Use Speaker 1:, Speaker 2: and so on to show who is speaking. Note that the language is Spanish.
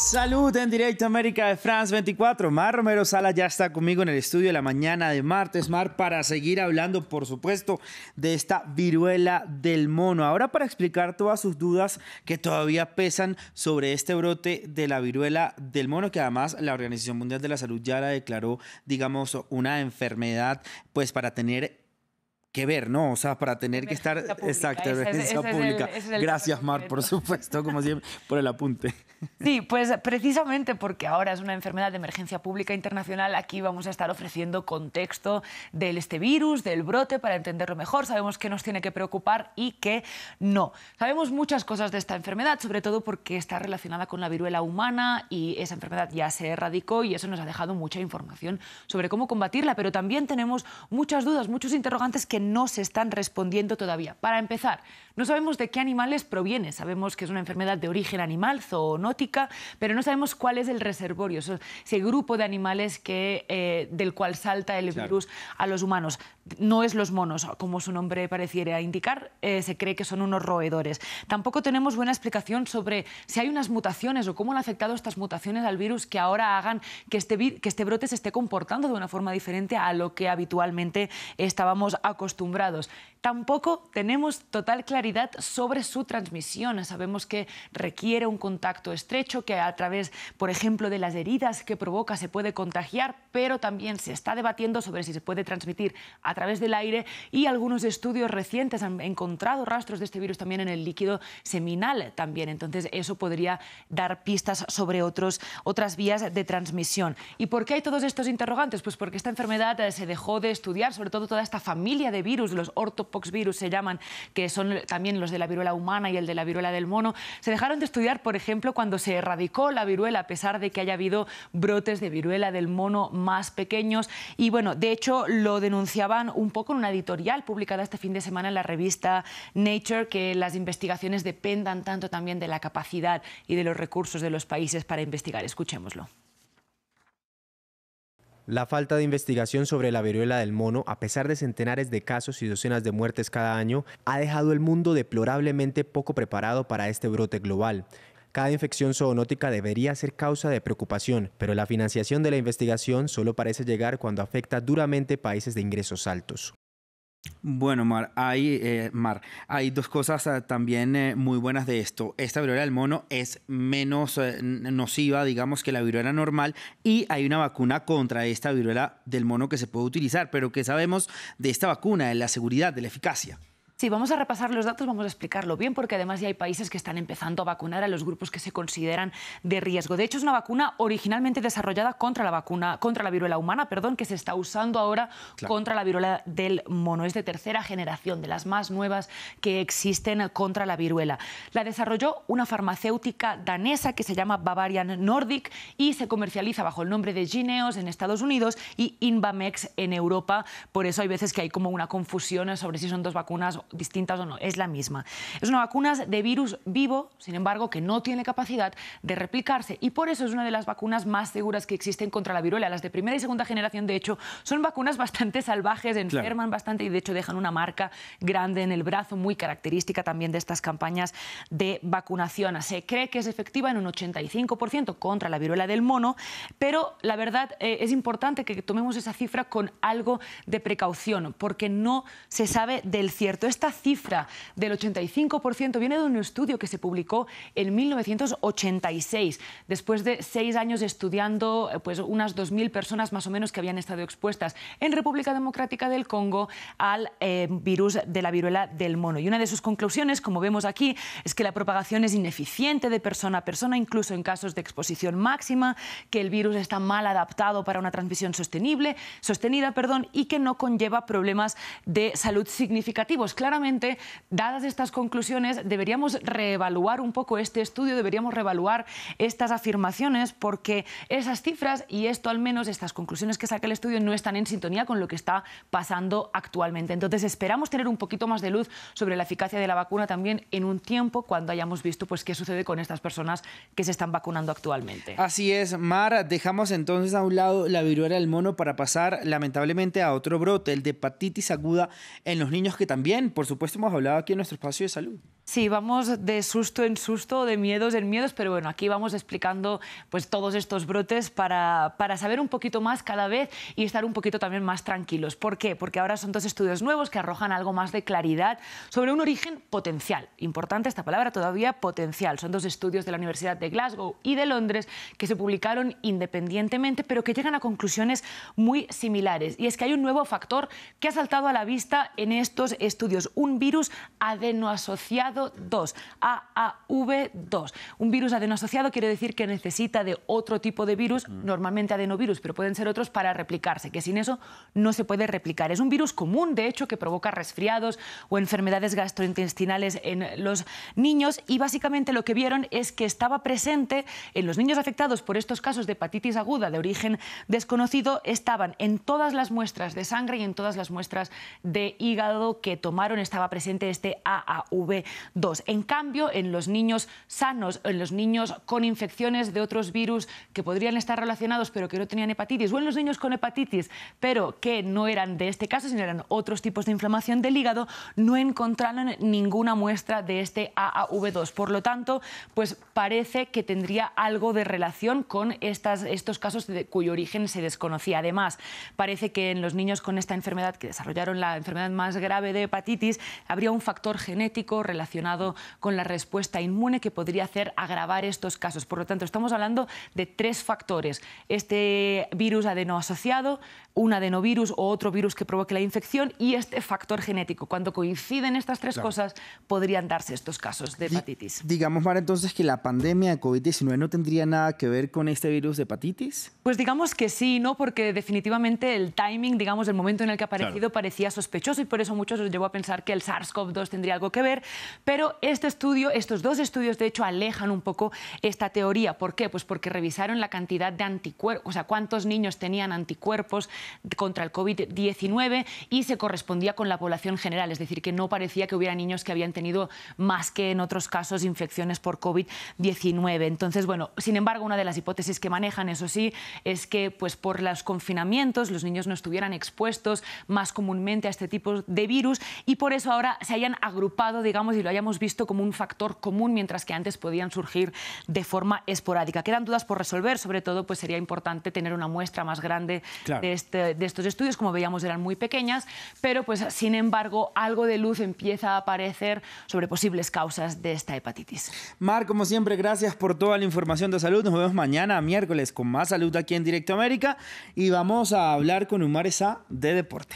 Speaker 1: Salud en directo América de France 24. Mar Romero Sala ya está conmigo en el estudio de la mañana de martes, Mar, para seguir hablando, por supuesto, de esta viruela del mono. Ahora para explicar todas sus dudas que todavía pesan sobre este brote de la viruela del mono, que además la Organización Mundial de la Salud ya la declaró, digamos, una enfermedad, pues para tener que ver, ¿no? O sea, para tener que estar... Exacto, emergencia pública. Gracias, Mar, por supuesto, como siempre, por el apunte.
Speaker 2: Sí, pues precisamente porque ahora es una enfermedad de emergencia pública internacional, aquí vamos a estar ofreciendo contexto de este virus, del brote, para entenderlo mejor. Sabemos qué nos tiene que preocupar y qué no. Sabemos muchas cosas de esta enfermedad, sobre todo porque está relacionada con la viruela humana y esa enfermedad ya se erradicó y eso nos ha dejado mucha información sobre cómo combatirla, pero también tenemos muchas dudas, muchos interrogantes que no se están respondiendo todavía. Para empezar, no sabemos de qué animales proviene. Sabemos que es una enfermedad de origen animal, zoonótica, pero no sabemos cuál es el reservorio, ese grupo de animales que, eh, del cual salta el virus a los humanos. No es los monos, como su nombre pareciera indicar, eh, se cree que son unos roedores. Tampoco tenemos buena explicación sobre si hay unas mutaciones o cómo han afectado estas mutaciones al virus que ahora hagan que este, que este brote se esté comportando de una forma diferente a lo que habitualmente estábamos acostumbrados acostumbrados. Tampoco tenemos total claridad sobre su transmisión. Sabemos que requiere un contacto estrecho, que a través, por ejemplo, de las heridas que provoca se puede contagiar, pero también se está debatiendo sobre si se puede transmitir a través del aire y algunos estudios recientes han encontrado rastros de este virus también en el líquido seminal también. Entonces, eso podría dar pistas sobre otros, otras vías de transmisión. ¿Y por qué hay todos estos interrogantes? Pues porque esta enfermedad eh, se dejó de estudiar, sobre todo toda esta familia de virus, los orto virus se llaman, que son también los de la viruela humana y el de la viruela del mono, se dejaron de estudiar, por ejemplo, cuando se erradicó la viruela, a pesar de que haya habido brotes de viruela del mono más pequeños. Y bueno, de hecho lo denunciaban un poco en una editorial publicada este fin de semana en la revista Nature, que las investigaciones dependan tanto también de la capacidad y de los recursos de los países para investigar. Escuchémoslo.
Speaker 1: La falta de investigación sobre la viruela del mono, a pesar de centenares de casos y docenas de muertes cada año, ha dejado el mundo deplorablemente poco preparado para este brote global. Cada infección zoonótica debería ser causa de preocupación, pero la financiación de la investigación solo parece llegar cuando afecta duramente países de ingresos altos. Bueno, Mar, hay, eh, Mar, hay dos cosas eh, también eh, muy buenas de esto. Esta viruela del mono es menos nociva, digamos, que la viruela normal y hay una vacuna contra esta viruela del mono que se puede utilizar, pero ¿qué sabemos de esta vacuna, de la seguridad, de la
Speaker 2: eficacia? Sí, vamos a repasar los datos, vamos a explicarlo bien, porque además ya hay países que están empezando a vacunar a los grupos que se consideran de riesgo. De hecho, es una vacuna originalmente desarrollada contra la vacuna, contra la viruela humana, perdón, que se está usando ahora contra la viruela del mono. Es de tercera generación, de las más nuevas que existen contra la viruela. La desarrolló una farmacéutica danesa que se llama Bavarian Nordic y se comercializa bajo el nombre de Gineos en Estados Unidos y Invamex en Europa. Por eso hay veces que hay como una confusión sobre si son dos vacunas distintas o no, es la misma. Es una vacuna de virus vivo, sin embargo, que no tiene capacidad de replicarse y por eso es una de las vacunas más seguras que existen contra la viruela. Las de primera y segunda generación, de hecho, son vacunas bastante salvajes, enferman bastante y de hecho dejan una marca grande en el brazo, muy característica también de estas campañas de vacunación. Se cree que es efectiva en un 85% contra la viruela del mono, pero la verdad eh, es importante que tomemos esa cifra con algo de precaución, porque no se sabe del cierto esta cifra del 85% viene de un estudio que se publicó en 1986, después de seis años estudiando eh, pues, unas 2.000 personas más o menos que habían estado expuestas en República Democrática del Congo al eh, virus de la viruela del mono. Y una de sus conclusiones, como vemos aquí, es que la propagación es ineficiente de persona a persona, incluso en casos de exposición máxima, que el virus está mal adaptado para una transmisión sostenible, sostenida perdón, y que no conlleva problemas de salud significativos claramente, dadas estas conclusiones, deberíamos reevaluar un poco este estudio, deberíamos reevaluar estas afirmaciones, porque esas cifras y esto al menos, estas conclusiones que saca el estudio, no están en sintonía con lo que está pasando actualmente. Entonces, esperamos tener un poquito más de luz sobre la eficacia de la vacuna también en un tiempo cuando hayamos visto pues, qué sucede con estas personas que se están vacunando actualmente. Así
Speaker 1: es, Mar, dejamos entonces a un lado la viruela del mono para pasar lamentablemente a otro brote, el de hepatitis aguda en los niños que también por supuesto hemos hablado aquí en nuestro espacio de salud.
Speaker 2: Sí, vamos de susto en susto, de miedos en miedos, pero bueno, aquí vamos explicando pues, todos estos brotes para, para saber un poquito más cada vez y estar un poquito también más tranquilos. ¿Por qué? Porque ahora son dos estudios nuevos que arrojan algo más de claridad sobre un origen potencial. Importante esta palabra todavía, potencial. Son dos estudios de la Universidad de Glasgow y de Londres que se publicaron independientemente, pero que llegan a conclusiones muy similares. Y es que hay un nuevo factor que ha saltado a la vista en estos estudios, un virus adenoasociado 2, AAV2. Un virus adeno quiere decir que necesita de otro tipo de virus, normalmente adenovirus, pero pueden ser otros para replicarse, que sin eso no se puede replicar. Es un virus común, de hecho, que provoca resfriados o enfermedades gastrointestinales en los niños y básicamente lo que vieron es que estaba presente en los niños afectados por estos casos de hepatitis aguda de origen desconocido, estaban en todas las muestras de sangre y en todas las muestras de hígado que tomaron estaba presente este AAV2. En cambio, en los niños sanos, en los niños con infecciones de otros virus que podrían estar relacionados pero que no tenían hepatitis, o en los niños con hepatitis pero que no eran de este caso, sino eran otros tipos de inflamación del hígado, no encontraron ninguna muestra de este AAV2. Por lo tanto, pues parece que tendría algo de relación con estos casos cuyo origen se desconocía. Además, parece que en los niños con esta enfermedad, que desarrollaron la enfermedad más grave de hepatitis, habría un factor genético relacionado con la respuesta inmune que podría hacer agravar estos casos. Por lo tanto, estamos hablando de tres factores. Este virus adeno asociado, un adenovirus o otro virus que provoque la infección y este factor genético. Cuando coinciden estas tres cosas, podrían darse estos casos de hepatitis.
Speaker 1: digamos, Mara, entonces que la pandemia de COVID-19 no tendría nada que ver con este virus de hepatitis.
Speaker 2: Pues digamos que sí, ¿no? Porque definitivamente el timing, digamos, el momento en el que ha aparecido parecía sospechoso y por eso muchos os llevó a pensar que el SARS-CoV-2 tendría algo que ver, pero este estudio, estos dos estudios, de hecho, alejan un poco esta teoría. ¿Por qué? Pues porque revisaron la cantidad de anticuerpos, o sea, cuántos niños tenían anticuerpos contra el COVID-19 y se correspondía con la población general. Es decir, que no parecía que hubiera niños que habían tenido más que en otros casos infecciones por COVID-19. Entonces, bueno, sin embargo, una de las hipótesis que manejan, eso sí, es que pues, por los confinamientos los niños no estuvieran expuestos más comúnmente a este tipo de virus y por eso ahora se hayan agrupado, digamos, y lo Habíamos visto como un factor común, mientras que antes podían surgir de forma esporádica. Quedan dudas por resolver, sobre todo pues sería importante tener una muestra más grande este, de, estos estudios, como veíamos eran muy pequeñas, pero pues sin embargo algo de luz empieza a aparecer sobre posibles causas de esta hepatitis. Mar, como siempre, gracias por toda la información de salud. Nos vemos
Speaker 1: mañana, miércoles, con más salud aquí en Directo América y vamos a hablar con Umar de deporte.